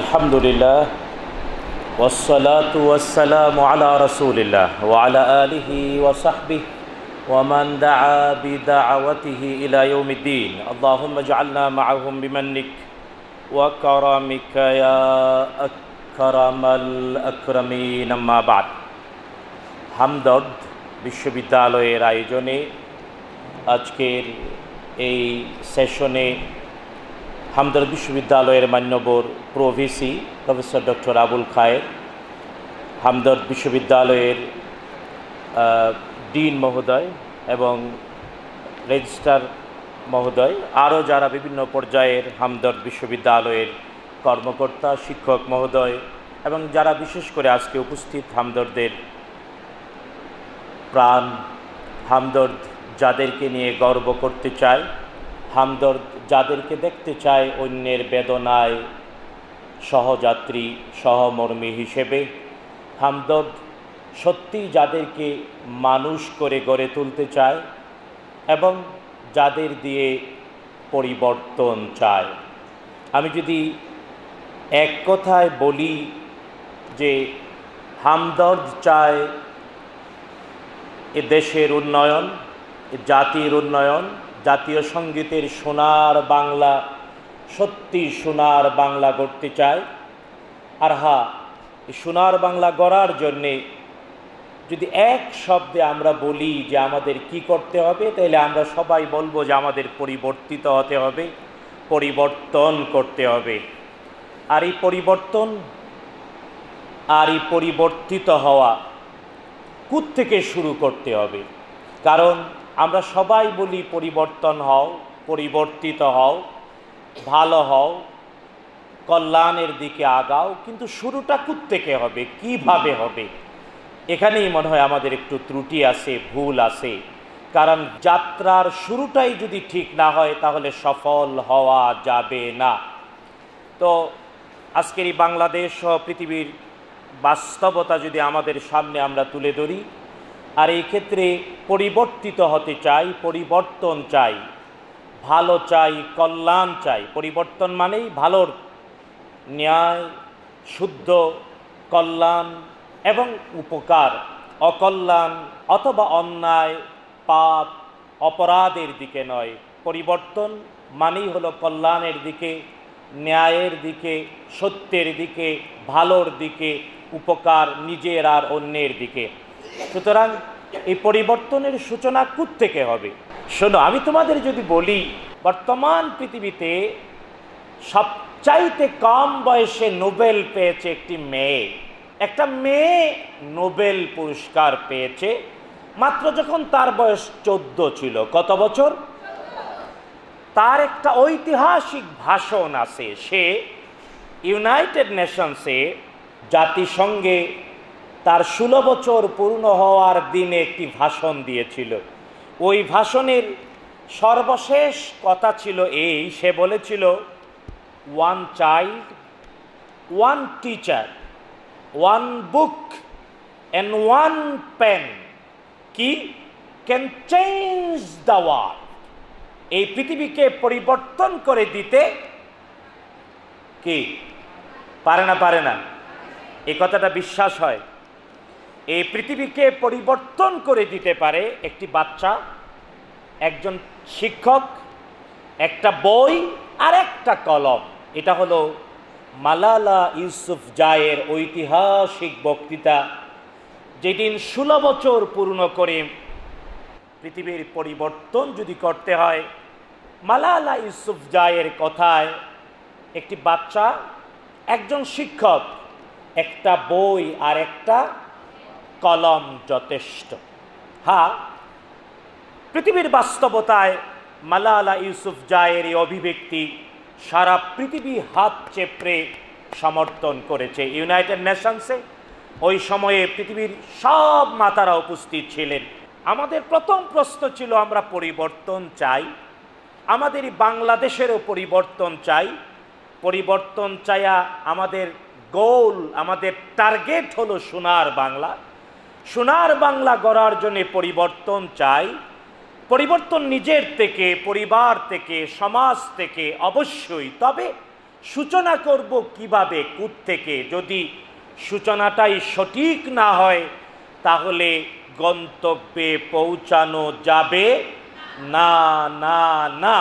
الحمد لله والصلاة والسلام على رسول الله وعلى آله وصحبه ومن دعا بدعوته إلى يوم الدين اللهم اجعلنا معهم بمنك وكرمك يا أكرم الأكرمين أما بعد হামদর্দ اي جوني أجكير أي سيشوني হামদর্দ বিশ্ববিদ্যালয়ের মান্যবর pro VC professor doctor Abul Khayer Hamdard বিশ্ববিদ্যালয়ের ডিন মহোদয় এবং রেজিস্ট্রার মহোদয় আরও যারা বিভিন্ন পর্যায়ের হামদর্দ বিশ্ববিদ্যালয়ের কর্মকর্তা শিক্ষক মহোদয় এবং যারা বিশেষ করে আজকে উপস্থিত হামদর্দের প্রাণ হামদর্দ যাদেরকে নিয়ে গর্ব করতে চায় হামদর্দ যাদেরকে দেখতে চায় অন্যের বেদনায় সহযাত্রী সহমর্মী হিসেবে হামদর্দ সত্যি যাদেরকে মানুষ করে গড়ে তুলতে চায় এবং যাদের দিয়ে পরিবর্তন চায় আমি যদি এক কথায় বলি যে হামদর্দ চায় এ দেশের উন্নয়ন জাতির উন্নয়ন জাতীয় সঙ্গীতের সোনার বাংলা সত্যি সোনার বাংলা গড়তে চায় আর হা সোনার বাংলা গড়ার জন্যে যদি এক শব্দে আমরা বলি যে আমাদের কি করতে হবে তাহলে আমরা সবাই বলবো যে আমাদের পরিবর্তিত হতে হবে পরিবর্তন করতে হবে আর এই পরিবর্তন আর এই পরিবর্তিত হওয়া থেকে শুরু করতে হবে কারণ আমরা সবাই বলি পরিবর্তন হও পরিবর্তিত হও ভালো হও কল্যাণের দিকে আগাও কিন্তু শুরুটা থেকে হবে কিভাবে হবে এখানেই মনে হয় আমাদের একটু ত্রুটি আছে ভুল আছে কারণ যাত্রার শুরুটাই যদি ঠিক না হয় তাহলে সফল হওয়া যাবে না তো আজকের এই বাংলাদেশ সহ পৃথিবীর বাস্তবতা যদি আমাদের সামনে আমরা তুলে ধরি আর এই ক্ষেত্রে পরিবর্তিত হতে চাই পরিবর্তন চাই ভালো চাই কল্যাণ চাই পরিবর্তন মানেই ভালোর ন্যায় শুদ্ধ কল্যাণ এবং উপকার অকল্যাণ অথবা অন্যায় পাপ অপরাধের দিকে নয় পরিবর্তন মানেই হলো কল্যাণের দিকে ন্যায়ের দিকে সত্যের দিকে ভালোর দিকে উপকার নিজের আর অন্যের দিকে সুতরাং এই পরিবর্তনের সূচনা থেকে হবে শোনো আমি তোমাদের যদি বলি বর্তমান পৃথিবীতে সবচাইতে কম বয়সে নোবেল পেয়েছে একটি মেয়ে একটা মেয়ে নোবেল পুরস্কার পেয়েছে মাত্র যখন তার বয়স চোদ্দ ছিল কত বছর তার একটা ঐতিহাসিক ভাষণ আছে সে ইউনাইটেড নেশনসে জাতিসংঘে তার ষোলো বছর পূর্ণ হওয়ার দিনে একটি ভাষণ দিয়েছিল ওই ভাষণের সর্বশেষ কথা ছিল এই সে বলেছিল one child one teacher one book and one pen কি ক্যান চেঞ্জ দ্য ওয়ার্ল্ড এই পৃথিবীকে পরিবর্তন করে দিতে কি পারে না পারে না এই কথাটা বিশ্বাস হয় এই পৃথিবীকে পরিবর্তন করে দিতে পারে একটি বাচ্চা একজন শিক্ষক একটা বই আর একটা কলম এটা হলো মালালা ইউসুফ জায়ের ঐতিহাসিক বক্তৃতা যেদিন ষোলো বছর পূর্ণ করে পৃথিবীর পরিবর্তন যদি করতে হয় মালালা ইউসুফ জায়ের কথায় একটি বাচ্চা একজন শিক্ষক একটা বই আর একটা কলম যথেষ্ট হা পৃথিবীর বাস্তবতায় মালালা ইউসুফ জায়ের এই অভিব্যক্তি সারা পৃথিবী হাত চেপড়ে সমর্থন করেছে ইউনাইটেড নেশনসে ওই সময়ে পৃথিবীর সব মাতারা উপস্থিত ছিলেন আমাদের প্রথম প্রশ্ন ছিল আমরা পরিবর্তন চাই আমাদের বাংলাদেশেরও পরিবর্তন চাই পরিবর্তন চায়া আমাদের গোল আমাদের টার্গেট হলো সোনার বাংলা সোনার বাংলা গড়ার জন্য পরিবর্তন চাই পরিবর্তন নিজের থেকে পরিবার থেকে সমাজ থেকে অবশ্যই তবে সূচনা করব কিভাবে কুত থেকে যদি সূচনাটাই সঠিক না হয় তাহলে গন্তব্যে পৌঁছানো যাবে না না না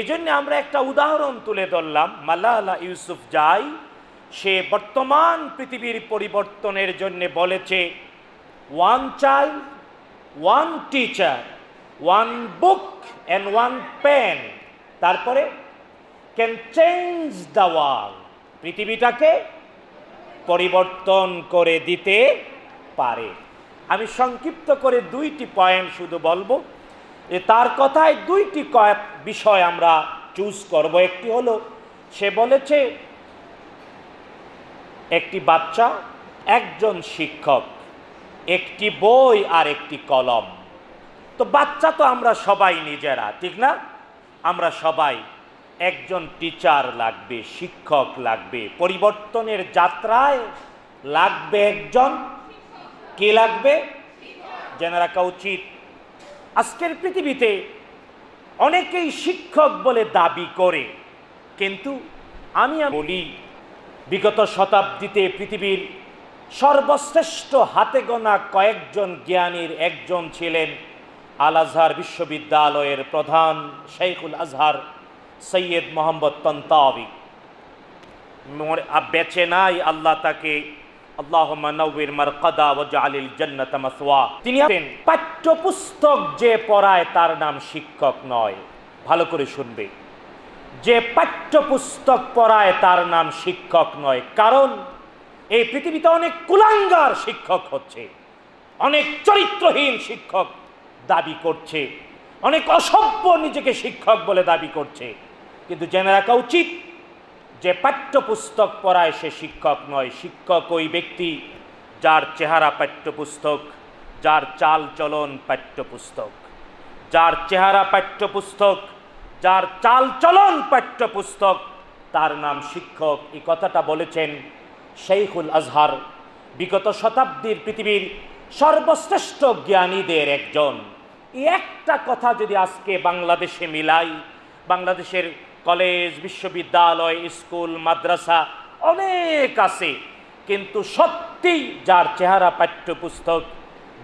এজন্য আমরা একটা উদাহরণ তুলে ধরলাম মালালা ইউসুফ যাই সে বর্তমান পৃথিবীর পরিবর্তনের জন্য বলেছে one child one teacher one book and one pen তারপরে ক্যান চেঞ্জ দ্য ওয়ার্ল্ড পৃথিবীটাকে পরিবর্তন করে দিতে পারে আমি সংক্ষিপ্ত করে দুইটি পয়েন্ট শুধু বলবো যে তার কথায় দুইটি কয়েক বিষয় আমরা চুজ করব একটি হলো সে বলেছে একটি বাচ্চা একজন শিক্ষক একটি বই আর একটি কলম তো বাচ্চা তো আমরা সবাই নিজেরা ঠিক না আমরা সবাই একজন টিচার লাগবে শিক্ষক লাগবে পরিবর্তনের যাত্রায় লাগবে একজন কে লাগবে জেনে রাখা উচিত আজকের পৃথিবীতে অনেকেই শিক্ষক বলে দাবি করে কিন্তু আমি বলি বিগত শতাব্দীতে পৃথিবীর সর্বশ্রেষ্ঠ হাতে গোনা কয়েকজন জ্ঞানীর একজন ছিলেন আল আজহার বিশ্ববিদ্যালয়ের প্রধান শেখুল আজহার সৈয়দ মোহাম্মদ তন্তাবি বেচে নাই আল্লাহ তাকে তিনি পাঠ্যপুস্তক যে পড়ায় তার নাম শিক্ষক নয় ভালো করে শুনবে যে পাঠ্যপুস্তক পড়ায় তার নাম শিক্ষক নয় কারণ এই পৃথিবীতে অনেক কুলাঙ্গার শিক্ষক হচ্ছে অনেক চরিত্রহীন শিক্ষক দাবি করছে অনেক অসভ্য নিজেকে শিক্ষক বলে দাবি করছে কিন্তু জেনে রাখা উচিত যে পাঠ্যপুস্তক পড়ায় সে শিক্ষক নয় শিক্ষক ওই ব্যক্তি যার চেহারা পাঠ্যপুস্তক যার চাল চলন পাঠ্যপুস্তক যার চেহারা পাঠ্যপুস্তক যার চাল চলন পাঠ্যপুস্তক তার নাম শিক্ষক এই কথাটা বলেছেন শেখুল আজহার বিগত শতাব্দীর পৃথিবীর সর্বশ্রেষ্ঠ জ্ঞানীদের একজন একটা কথা যদি আজকে বাংলাদেশে মিলাই বাংলাদেশের কলেজ বিশ্ববিদ্যালয় স্কুল মাদ্রাসা অনেক আছে কিন্তু সত্যি যার চেহারা পাঠ্যপুস্তক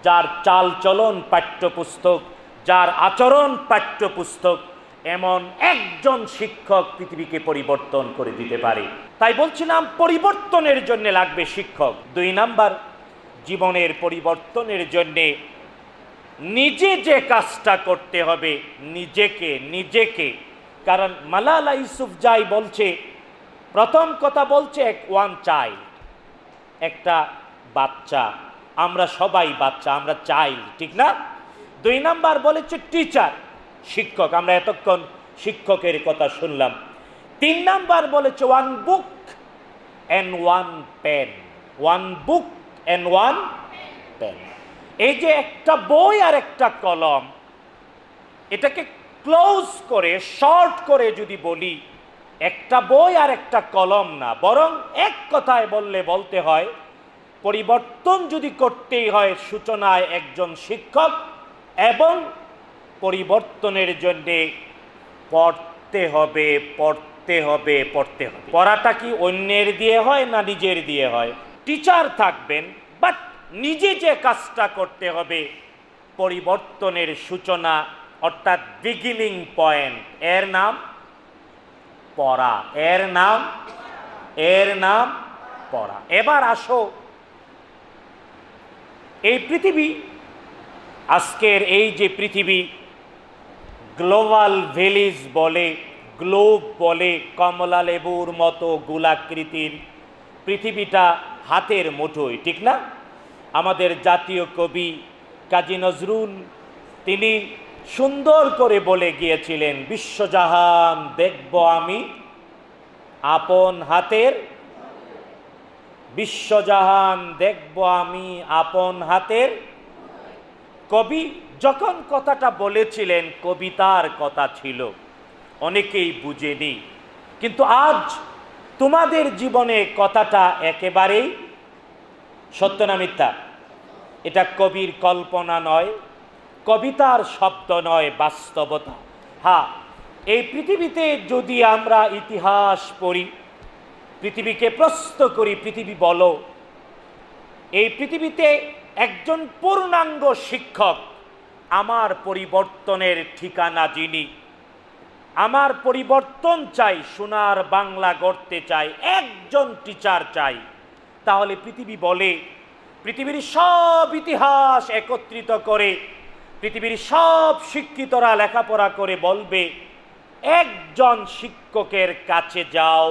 যার চালচলন পাঠ্যপুস্তক যার আচরণ পাঠ্যপুস্তক এমন একজন শিক্ষক পৃথিবীকে পরিবর্তন করে দিতে পারে তাই বলছিলাম পরিবর্তনের জন্য লাগবে শিক্ষক দুই নাম্বার জীবনের পরিবর্তনের জন্যে নিজে যে কাজটা করতে হবে নিজেকে নিজেকে কারণ মালালা ইউসুফ যাই বলছে প্রথম কথা বলছে এক ওয়ান চাইল্ড একটা বাচ্চা আমরা সবাই বাচ্চা আমরা চাইল্ড ঠিক না দুই নাম্বার বলেছে টিচার শিক্ষক আমরা এতক্ষণ শিক্ষকের কথা শুনলাম তিন নাম্বার বলেছে one book and one pen one book and one pen এই যে একটা বই আর একটা কলম এটাকে ক্লোজ করে শর্ট করে যদি বলি একটা বই আর একটা কলম না বরং এক কথায় বললে বলতে হয় পরিবর্তন যদি করতেই হয় সূচনায় একজন শিক্ষক এবং পরিবর্তনের জন্যে পড়তে হবে পড়তে হবে পড়তে হবে পড়াটা কি অন্যের দিয়ে হয় না নিজের দিয়ে হয় টিচার থাকবেন বাট নিজে যে কাজটা করতে হবে পরিবর্তনের সূচনা অর্থাৎ বিগিনিং পয়েন্ট এর নাম পড়া এর নাম এর নাম পড়া এবার আসো এই পৃথিবী আজকের এই যে পৃথিবী গ্লোবাল ভিলেজ বলে গ্লোব বলে কমলা লেবুর মতো গোলাকৃতির পৃথিবীটা হাতের মুঠোয় ঠিক না আমাদের জাতীয় কবি কাজী নজরুল তিনি সুন্দর করে বলে গিয়েছিলেন বিশ্বজাহান দেখব আমি আপন হাতের বিশ্বজাহান দেখব আমি আপন হাতের কবি যখন কথাটা বলেছিলেন কবিতার কথা ছিল অনেকেই বুঝেনি কিন্তু আজ তোমাদের জীবনে কথাটা একেবারেই সত্য না মিথ্যা এটা কবির কল্পনা নয় কবিতার শব্দ নয় বাস্তবতা হ্যাঁ এই পৃথিবীতে যদি আমরা ইতিহাস পড়ি পৃথিবীকে প্রস্ত করি পৃথিবী বলো এই পৃথিবীতে একজন পূর্ণাঙ্গ শিক্ষক আমার পরিবর্তনের ঠিকানা যিনি আমার পরিবর্তন চাই সোনার বাংলা গড়তে চাই একজন টিচার চাই তাহলে পৃথিবী বলে পৃথিবীর সব ইতিহাস একত্রিত করে পৃথিবীর সব শিক্ষিতরা লেখাপড়া করে বলবে একজন শিক্ষকের কাছে যাও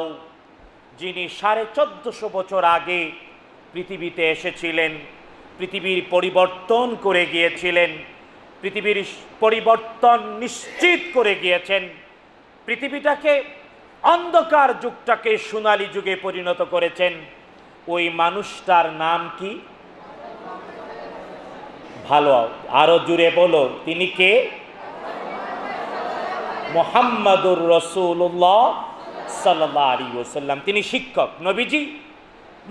যিনি সাড়ে চোদ্দশো বছর আগে পৃথিবীতে এসেছিলেন পৃথিবীর পরিবর্তন করে গিয়েছিলেন পৃথিবীর পরিবর্তন নিশ্চিত করে গিয়েছেন পৃথিবীটাকে অন্ধকার যুগটাকে সোনালি যুগে পরিণত করেছেন ওই মানুষটার নাম কি ভালো আরো জুড়ে বলো তিনি কে মোহাম্মদুর রসুল্লাহ সাল্লাম তিনি শিক্ষক নবীজি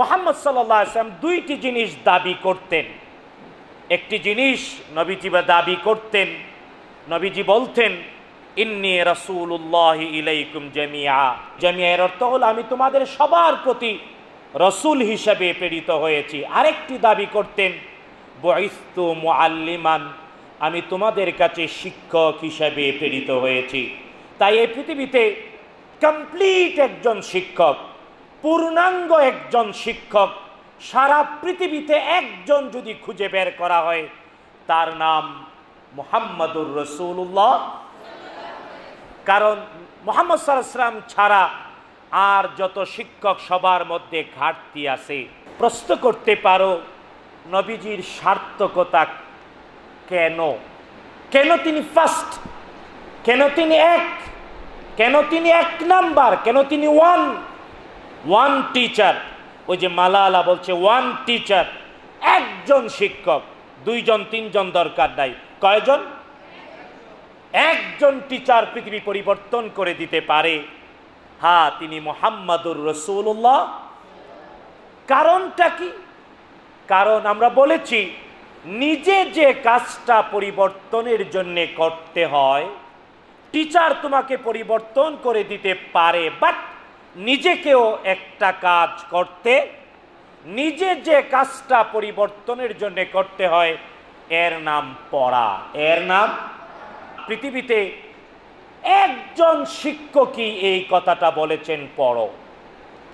মোহাম্মদ সাল্লাম দুইটি জিনিস দাবি করতেন একটি জিনিস নবীজি বা দাবি করতেন নবীজি বলতেন ইন্নি রসুল্লাহ ইলাইকুম জামিয়া জামিয়া এর অর্থ হল আমি তোমাদের সবার প্রতি রসুল হিসাবে প্রেরিত হয়েছি আরেকটি দাবি করতেন বয়স্তু মুআল্লিমান আমি তোমাদের কাছে শিক্ষক হিসাবে প্রেরিত হয়েছি তাই এই পৃথিবীতে কমপ্লিট একজন শিক্ষক পূর্ণাঙ্গ একজন শিক্ষক সারা পৃথিবীতে একজন যদি খুঁজে বের করা হয় তার নাম মোহাম্মদুর রসুল্লাহ কারণ মোহাম্মদ সাল্লাম ছাড়া আর যত শিক্ষক সবার মধ্যে ঘাটতি আছে প্রশ্ন করতে পারো নবীজির সার্থকতা কেন কেন তিনি ফার্স্ট কেন তিনি এক কেন তিনি এক নাম্বার কেন তিনি ওয়ান ওয়ান টিচার ওই যে মালালা বলছে ওয়ান টিচার একজন শিক্ষক দুইজন তিনজন দরকার নাই কয়জন একজন টিচার পৃথিবী পরিবর্তন করে দিতে পারে হ্যাঁ তিনি মোহাম্মদুর রসুল্লাহ কারণটা কি কারণ আমরা বলেছি নিজে যে কাজটা পরিবর্তনের জন্যে করতে হয় টিচার তোমাকে পরিবর্তন করে দিতে পারে বাট নিজেকেও একটা কাজ করতে নিজে যে কাজটা পরিবর্তনের জন্য করতে হয় এর নাম পড়া এর নাম পৃথিবীতে একজন শিক্ষকই এই কথাটা বলেছেন পড়ো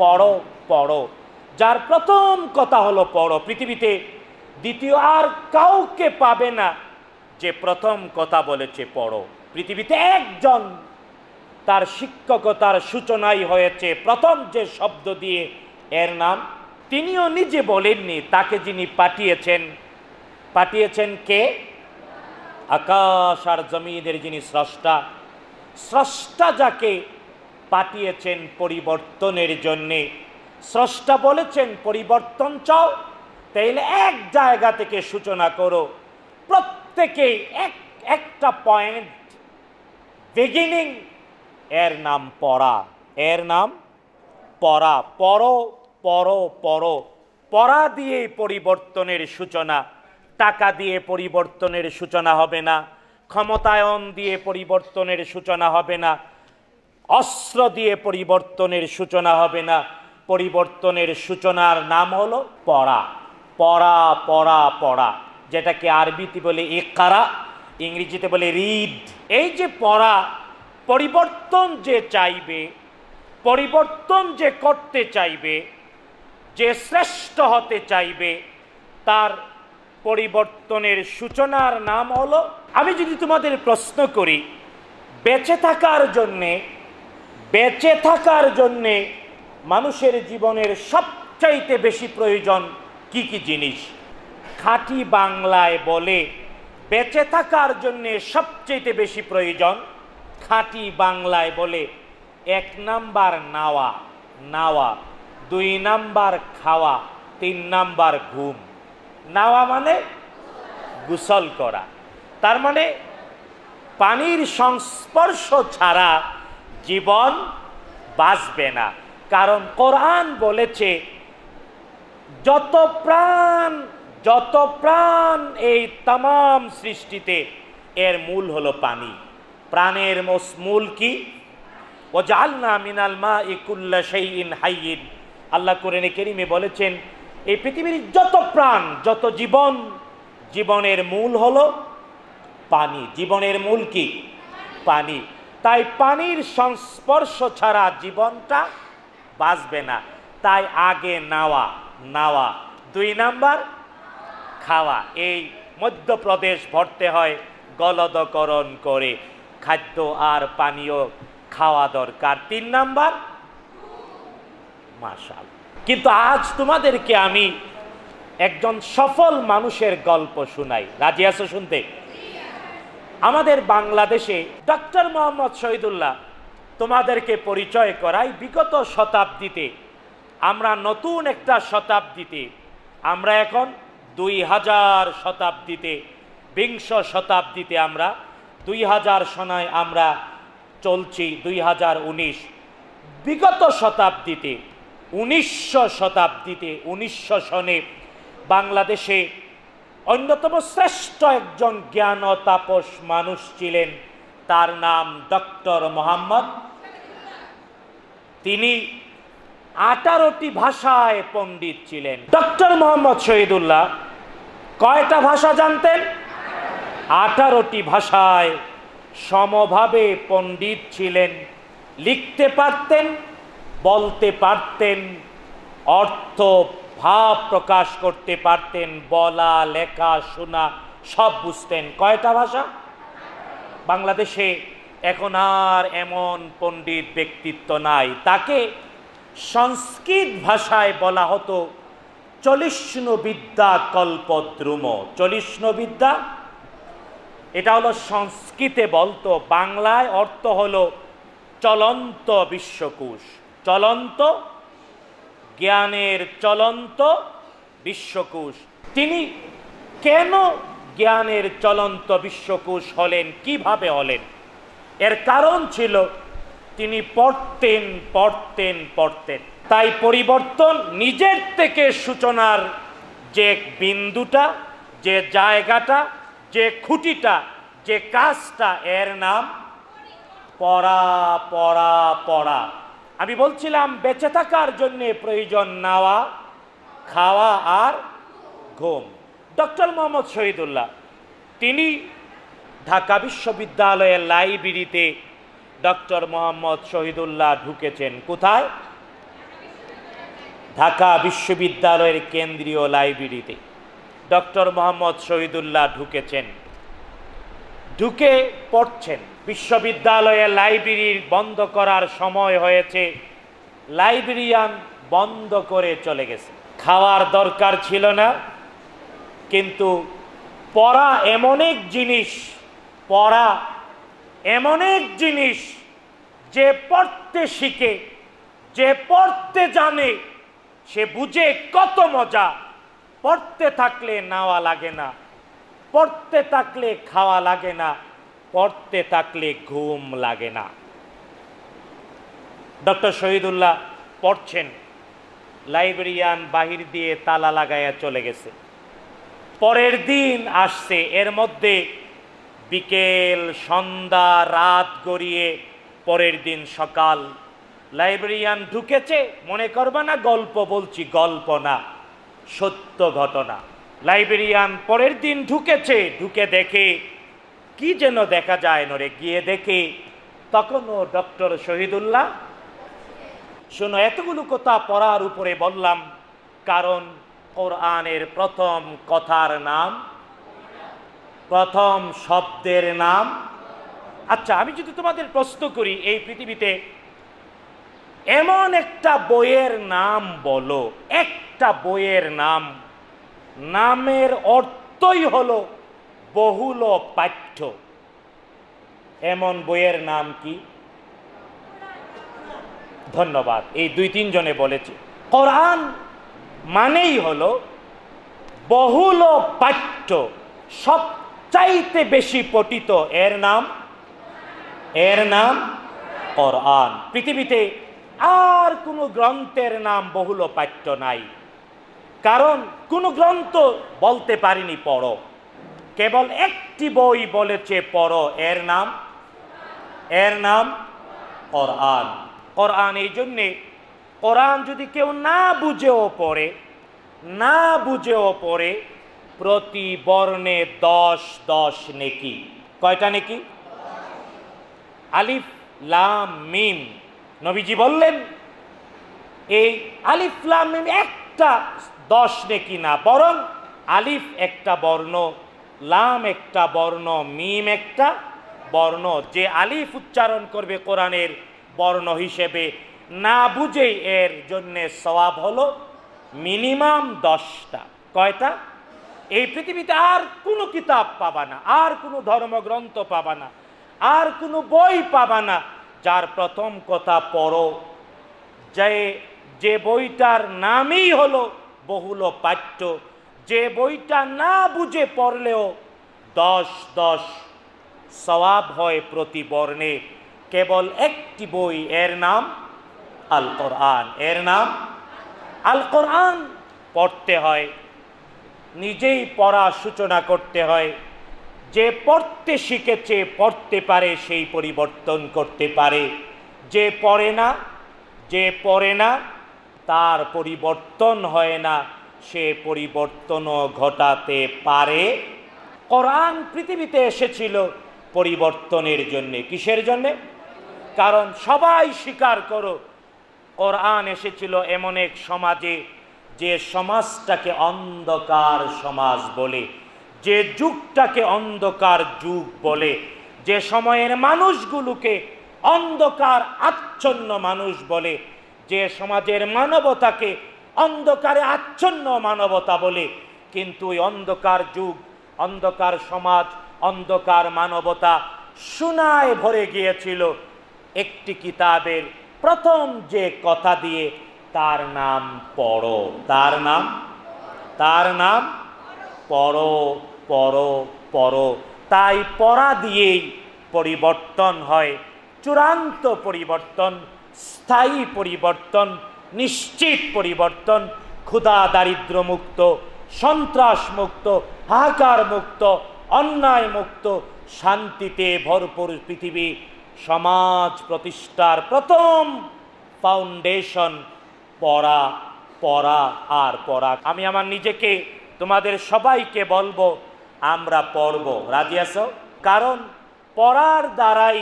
পড়ো পড়ো যার প্রথম কথা হলো পড়ো পৃথিবীতে দ্বিতীয় আর কাউকে পাবে না যে প্রথম কথা বলেছে পড়ো পৃথিবীতে একজন তার শিক্ষকতার সূচনাই হয়েছে প্রথম যে শব্দ দিয়ে এর নাম তিনিও নিজে বলেননি তাকে যিনি পাঠিয়েছেন পাঠিয়েছেন কে আকাশ আর জমিদের যিনি স্রষ্টা স্রষ্টা যাকে পাঠিয়েছেন পরিবর্তনের জন্যে স্রষ্টা বলেছেন পরিবর্তন চাও তাইলে এক জায়গা থেকে সূচনা করো প্রত্যেকে এক একটা পয়েন্ট বিগিনিং এর নাম পড়া এর নাম পড়া পর পর পর পড়া দিয়ে পরিবর্তনের সূচনা টাকা দিয়ে পরিবর্তনের সূচনা হবে না ক্ষমতায়ন দিয়ে পরিবর্তনের সূচনা হবে না অস্ত্র দিয়ে পরিবর্তনের সূচনা হবে না পরিবর্তনের সূচনার নাম হলো পড়া পড়া পড়া পড়া যেটাকে আরবিতে বলে একারা ইংরেজিতে বলে রিড এই যে পড়া পরিবর্তন যে চাইবে পরিবর্তন যে করতে চাইবে যে শ্রেষ্ঠ হতে চাইবে তার পরিবর্তনের সূচনার নাম হলো আমি যদি তোমাদের প্রশ্ন করি বেঁচে থাকার জন্যে বেঁচে থাকার জন্যে মানুষের জীবনের সবচাইতে বেশি প্রয়োজন কি কি জিনিস খাঁটি বাংলায় বলে বেঁচে থাকার জন্যে সবচাইতে বেশি প্রয়োজন খাঁটি বাংলায় বলে এক নাম্বার নাওয়া নাওয়া দুই নাম্বার খাওয়া তিন নাম্বার ঘুম নাওয়া মানে গুসল করা তার মানে পানির সংস্পর্শ ছাড়া জীবন বাঁচবে না কারণ কোরআন বলেছে যত প্রাণ যত প্রাণ এই তাম সৃষ্টিতে এর মূল হলো পানি প্রাণের মূল কি ও জালনা মিনাল মা ইকুল্লা ইন হাইন আল্লাহ কোরআনে কেরিমে বলেছেন এই পৃথিবীর যত প্রাণ যত জীবন জীবনের মূল হলো পানি জীবনের মূল কি পানি তাই পানির সংস্পর্শ ছাড়া জীবনটা বাঁচবে না তাই আগে নাওয়া নাওয়া দুই নাম্বার খাওয়া এই মধ্যপ্রদেশ ভরতে হয় গলদকরণ করে খাদ্য আর পানীয় খাওয়া দরকার তিন নাম্বার মাসাল কিন্তু আজ তোমাদেরকে আমি একজন সফল মানুষের গল্প শোনাই রাজি আছো শুনতে আমাদের বাংলাদেশে ডক্টর মোহাম্মদ শহীদুল্লাহ তোমাদেরকে পরিচয় করাই বিগত শতাব্দীতে আমরা নতুন একটা শতাব্দীতে আমরা এখন দুই হাজার শতাব্দীতে বিংশ শতাব্দীতে আমরা দুই হাজার সনায় আমরা চলছি দুই হাজার উনিশ বিগত শতাব্দীতে উনিশশো শতাব্দীতে উনিশশো সনে বাংলাদেশে অন্যতম শ্রেষ্ঠ একজন জ্ঞান তাপস মানুষ ছিলেন তার নাম ডক্টর মোহাম্মদ তিনি আঠারোটি ভাষায় পণ্ডিত ছিলেন ডক্টর মোহাম্মদ শহীদুল্লাহ কয়টা ভাষা জানতেন আঠারোটি ভাষায় সমভাবে পণ্ডিত ছিলেন লিখতে পারতেন বলতে পারতেন অর্থ ভাব প্রকাশ করতে পারতেন বলা লেখা শোনা সব বুঝতেন কয়টা ভাষা বাংলাদেশে এখন আর এমন পণ্ডিত ব্যক্তিত্ব নাই তাকে সংস্কৃত ভাষায় বলা হতো চলিষ্ণুবিদ্যা বিদ্যা কল্পদ্রুম চলিষ্ণুবিদ্যা বিদ্যা এটা হলো সংস্কৃতে বলতো বাংলায় অর্থ হলো চলন্ত বিশ্বকোষ চলন্ত জ্ঞানের চলন্ত বিশ্বকোষ তিনি কেন জ্ঞানের চলন্ত বিশ্বকোষ হলেন কিভাবে হলেন এর কারণ ছিল তিনি পড়তেন পড়তেন পড়তেন তাই পরিবর্তন নিজের থেকে সূচনার যে বিন্দুটা যে জায়গাটা যে খুঁটিটা যে কাজটা এর নাম পড়া পড়া পড়া আমি বলছিলাম বেঁচে থাকার জন্যে প্রয়োজন নাওয়া খাওয়া আর ঘুম ডক্টর মোহাম্মদ শহীদুল্লাহ তিনি ঢাকা বিশ্ববিদ্যালয়ের লাইব্রেরিতে ডক্টর মোহাম্মদ শহীদুল্লাহ ঢুকেছেন কোথায় ঢাকা বিশ্ববিদ্যালয়ের কেন্দ্রীয় লাইব্রেরিতে ডক্টর মোহাম্মদ শহীদুল্লাহ ঢুকেছেন ঢুকে পড়ছেন বিশ্ববিদ্যালয়ে লাইব্রেরি বন্ধ করার সময় হয়েছে লাইব্রেরিয়ান বন্ধ করে চলে গেছে খাওয়ার দরকার ছিল না কিন্তু পড়া এমন এক জিনিস পড়া এমন এক জিনিস যে পড়তে শিখে যে পড়তে জানে সে বুঝে কত মজা পড়তে থাকলে নাওয়া লাগে না পড়তে থাকলে খাওয়া লাগে না পড়তে থাকলে ঘুম লাগে না ডক্টর শহীদুল্লাহ পড়ছেন লাইব্রেরিয়ান বাহির দিয়ে তালা লাগাইয়া চলে গেছে পরের দিন আসছে এর মধ্যে বিকেল সন্ধ্যা রাত গড়িয়ে পরের দিন সকাল লাইব্রেরিয়ান ঢুকেছে মনে করবা না গল্প বলছি গল্প না সত্য ঘটনা লাইব্রেরিয়ান পরের দিন ঢুকেছে ঢুকে দেখে কি যেন দেখা যায় নরে গিয়ে দেখে তখনও ডক্টর শহীদুল্লাহ শোনো এতগুলো কথা পড়ার উপরে বললাম কারণ কোরআনের প্রথম কথার নাম প্রথম শব্দের নাম আচ্ছা আমি যদি তোমাদের প্রশ্ন করি এই পৃথিবীতে এমন একটা বইয়ের নাম বলো একটা বইয়ের নাম নামের অর্থই হলো বহুল পাঠ্য এমন বইয়ের নাম কি ধন্যবাদ এই দুই তিনজনে বলেছে কোরআন মানেই হলো বহুল পাঠ্য সবচাইতে বেশি পটিত এর নাম এর নাম কোরআন পৃথিবীতে আর কোনো গ্রন্থের নাম বহুল পাঠ্য নাই কারণ কোনো গ্রন্থ বলতে পারিনি পড়ো কেবল একটি বই বলেছে পড়ো এর নাম এর নাম কোরআন কোরআন এই জন্যে কোরআন যদি কেউ না বুঝেও পড়ে না বুঝেও পড়ে প্রতি বর্ণে দশ দশ নেকি কয়টা নেকি আলিফ লাম মিম নবীজি বললেন এই আলিফলাম একটা দশ নেকি না বরং আলিফ একটা বর্ণ লাম একটা বর্ণ মিম একটা বর্ণ যে আলিফ উচ্চারণ করবে কোরআনের বর্ণ হিসেবে না বুঝেই এর জন্যে সবাব হলো মিনিমাম দশটা কয়টা এই পৃথিবীতে আর কোনো কিতাব পাবানা আর কোনো ধর্মগ্রন্থ পাবানা আর কোনো বই পাবানা যার প্রথম কথা পড়ো যে যে বইটার নামই হলো বহুল পাঠ্য যে বইটা না বুঝে পড়লেও দশ দশ সবাব হয় প্রতি বর্ণে কেবল একটি বই এর নাম আল কোরআন এর নাম আল কোরআন পড়তে হয় নিজেই পড়া সূচনা করতে হয় যে পড়তে শিখেছে পড়তে পারে সেই পরিবর্তন করতে পারে যে পড়ে না যে পড়ে না তার পরিবর্তন হয় না সে পরিবর্তনও ঘটাতে পারে কোরআন পৃথিবীতে এসেছিল পরিবর্তনের জন্যে কিসের জন্যে কারণ সবাই স্বীকার করো কোরআন এসেছিল এমন এক সমাজে যে সমাজটাকে অন্ধকার সমাজ বলে যে যুগটাকে অন্ধকার যুগ বলে যে সময়ের মানুষগুলোকে অন্ধকার আচ্ছন্ন মানুষ বলে যে সমাজের মানবতাকে অন্ধকারে আচ্ছন্ন মানবতা বলে কিন্তু ওই অন্ধকার যুগ অন্ধকার সমাজ অন্ধকার মানবতা সোনায় ভরে গিয়েছিল একটি কিতাবের প্রথম যে কথা দিয়ে তার নাম পড় তার নাম তার নাম পড় পর পর তাই পরা দিয়েই পরিবর্তন হয় চূড়ান্ত পরিবর্তন স্থায়ী পরিবর্তন নিশ্চিত পরিবর্তন ক্ষুধা দারিদ্রমুক্ত সন্ত্রাস মুক্ত হাহাকার মুক্ত অন্যায় মুক্ত শান্তিতে ভরপুর পৃথিবী সমাজ প্রতিষ্ঠার প্রথম ফাউন্ডেশন পড়া পড়া আর পড়া আমি আমার নিজেকে তোমাদের সবাইকে বলবো আমরা পড়ব রাজি আছো কারণ পড়ার দ্বারাই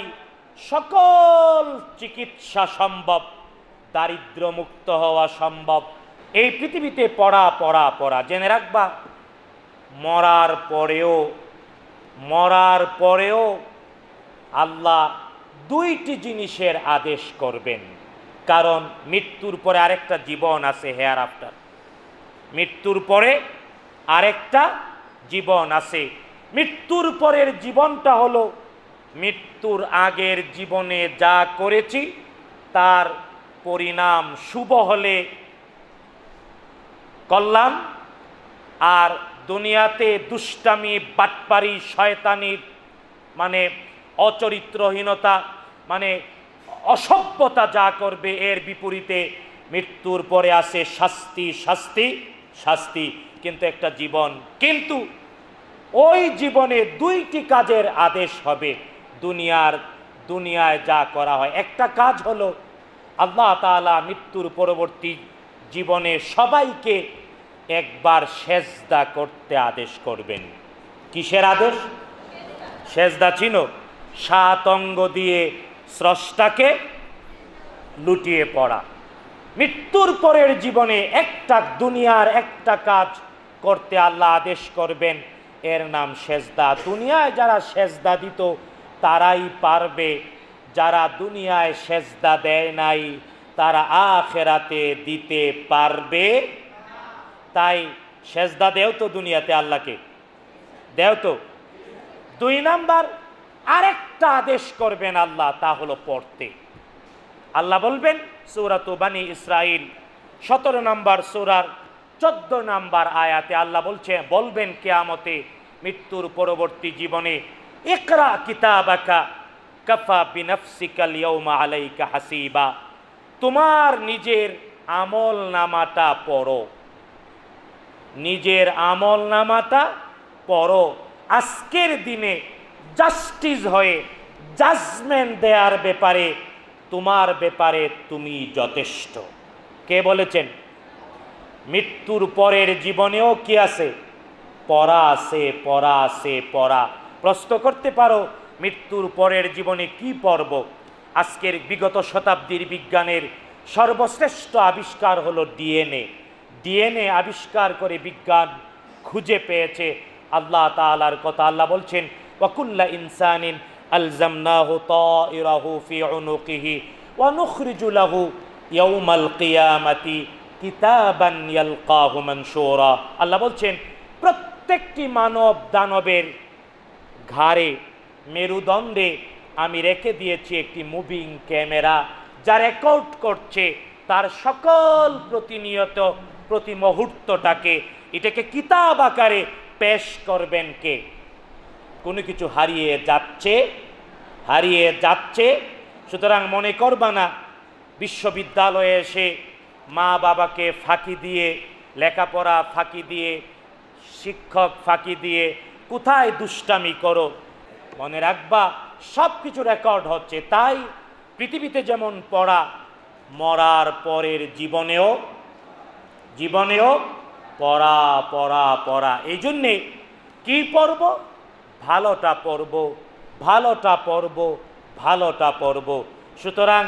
সকল চিকিৎসা সম্ভব মুক্ত হওয়া সম্ভব এই পৃথিবীতে পড়া পড়া পড়া জেনে রাখবা মরার পরেও মরার পরেও আল্লাহ দুইটি জিনিসের আদেশ করবেন কারণ মৃত্যুর পরে আরেকটা জীবন আছে হেয়ার আফটার মৃত্যুর পরে আরেকটা জীবন আছে মৃত্যুর পরের জীবনটা হলো মৃত্যুর আগের জীবনে যা করেছি তার পরিণাম শুভ হলে কল্যাণ আর দুনিয়াতে দুষ্টামি বাটপারি শয়তানির মানে অচরিত্রহীনতা মানে অসভ্যতা যা করবে এর বিপরীতে মৃত্যুর পরে আসে শাস্তি শাস্তি শাস্তি কিন্তু একটা জীবন কিন্তু ওই জীবনে দুইটি কাজের আদেশ হবে দুনিয়ার দুনিয়ায় যা করা হয় একটা কাজ হলো আল্লাহ তালা মৃত্যুর পরবর্তী জীবনে সবাইকে একবার সেজদা করতে আদেশ করবেন কিসের আদেশ সেজদা চিন সাত অঙ্গ দিয়ে স্রষ্টাকে লুটিয়ে পড়া মৃত্যুর পরের জীবনে একটা দুনিয়ার একটা কাজ করতে আল্লাহ আদেশ করবেন এর নাম সেজদা দুনিয়ায় যারা সেজদা দিত তারাই পারবে যারা দুনিয়ায় সেজদা দেয় নাই তারা আখেরাতে দিতে পারবে তাই সেজদা দেও তো দুনিয়াতে আল্লাহকে দেও তো দুই নাম্বার আরেকটা আদেশ করবেন আল্লাহ তা হলো পড়তে আল্লাহ বলবেন সৌরাত বানী ইসরাইল সতেরো নম্বর সৌরার চোদ্দ নাম্বার আয়াতে আল্লাহ বলছে বলবেন কেয়ামতে মৃত্যুর পরবর্তী জীবনে একরা কিতাবাকা কাফা বিনফসিকাল ইয়ৌমা আলাইকা হাসিবা তোমার নিজের আমল নামাটা পড়ো নিজের আমল নামাটা পড়ো আজকের দিনে জাস্টিস হয়ে জাজমেন্ট দেয়ার ব্যাপারে তোমার ব্যাপারে তুমি যথেষ্ট কে বলেছেন মৃত্যুর পরের জীবনেও কি আছে পরা আছে পরা আছে পরা প্রশ্ন করতে পারো মৃত্যুর পরের জীবনে কি পর্ব আজকের বিগত শতাব্দীর বিজ্ঞানের সর্বশ্রেষ্ঠ আবিষ্কার হলো ডিএনএ ডিএনএ আবিষ্কার করে বিজ্ঞান খুঁজে পেয়েছে আল্লাহ তালার কথা আল্লাহ বলছেন ওকুল্লা ইনসানিন আলজামনাহু তাহু ফি অনুকিহি ওয়ানুখরিজুলাহু ইয়াউমাল কিয়ামাতি কিতাবান মানসুরা আল্লাহ বলছেন প্রত্যেকটি মানব দানবের ঘাড়ে মেরুদণ্ডে আমি রেখে দিয়েছি একটি মুভিং ক্যামেরা যা রেকর্ড করছে তার সকল প্রতিনিয়ত প্রতি মুহূর্তটাকে এটাকে কিতাব আকারে পেশ করবেন কে কোনো কিছু হারিয়ে যাচ্ছে হারিয়ে যাচ্ছে সুতরাং মনে করবা না বিশ্ববিদ্যালয়ে এসে মা বাবাকে ফাঁকি দিয়ে লেখাপড়া ফাঁকি দিয়ে শিক্ষক ফাঁকি দিয়ে কোথায় দুষ্টামি করো মনে রাখবা সব কিছু রেকর্ড হচ্ছে তাই পৃথিবীতে যেমন পড়া মরার পরের জীবনেও জীবনেও পড়া পড়া পড়া এই জন্যে কী পড়ব ভালোটা পড়ব ভালোটা পড়ব ভালোটা পড়ব সুতরাং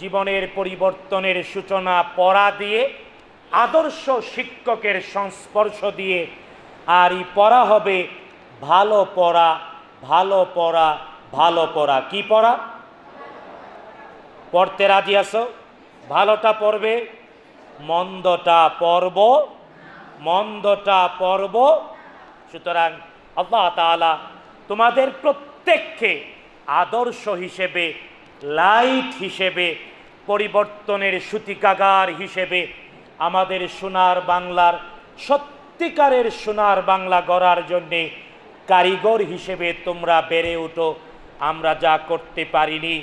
জীবনের পরিবর্তনের সূচনা পড়া দিয়ে আদর্শ শিক্ষকের সংস্পর্শ দিয়ে আর ই পড়া হবে ভালো পড়া ভালো পড়া ভালো পড়া কি পড়া পড়তে রাজি আসো ভালোটা পড়বে মন্দটা পর্ব মন্দটা পর্ব সুতরাং আল্লাহ তালা তোমাদের প্রত্যেককে আদর্শ হিসেবে লাইট হিসেবে পরিবর্তনের সূতিকাগার হিসেবে আমাদের সোনার বাংলার সত্যিকারের সোনার বাংলা গড়ার জন্যে কারিগর হিসেবে তোমরা বেড়ে উঠো আমরা যা করতে পারিনি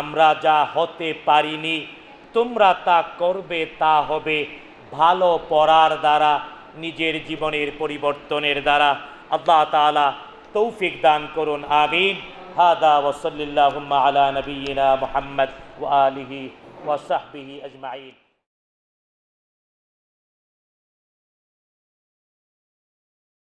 আমরা যা হতে পারিনি তোমরা তা করবে তা হবে ভালো পড়ার দ্বারা নিজের জীবনের পরিবর্তনের দ্বারা আল্লাহ তালা তৌফিক দান করুন আবিন হাদা ওসলিল্লাহ আলা নবীনা মোহাম্মদ ওয়ালিহি وصحبه أجمعين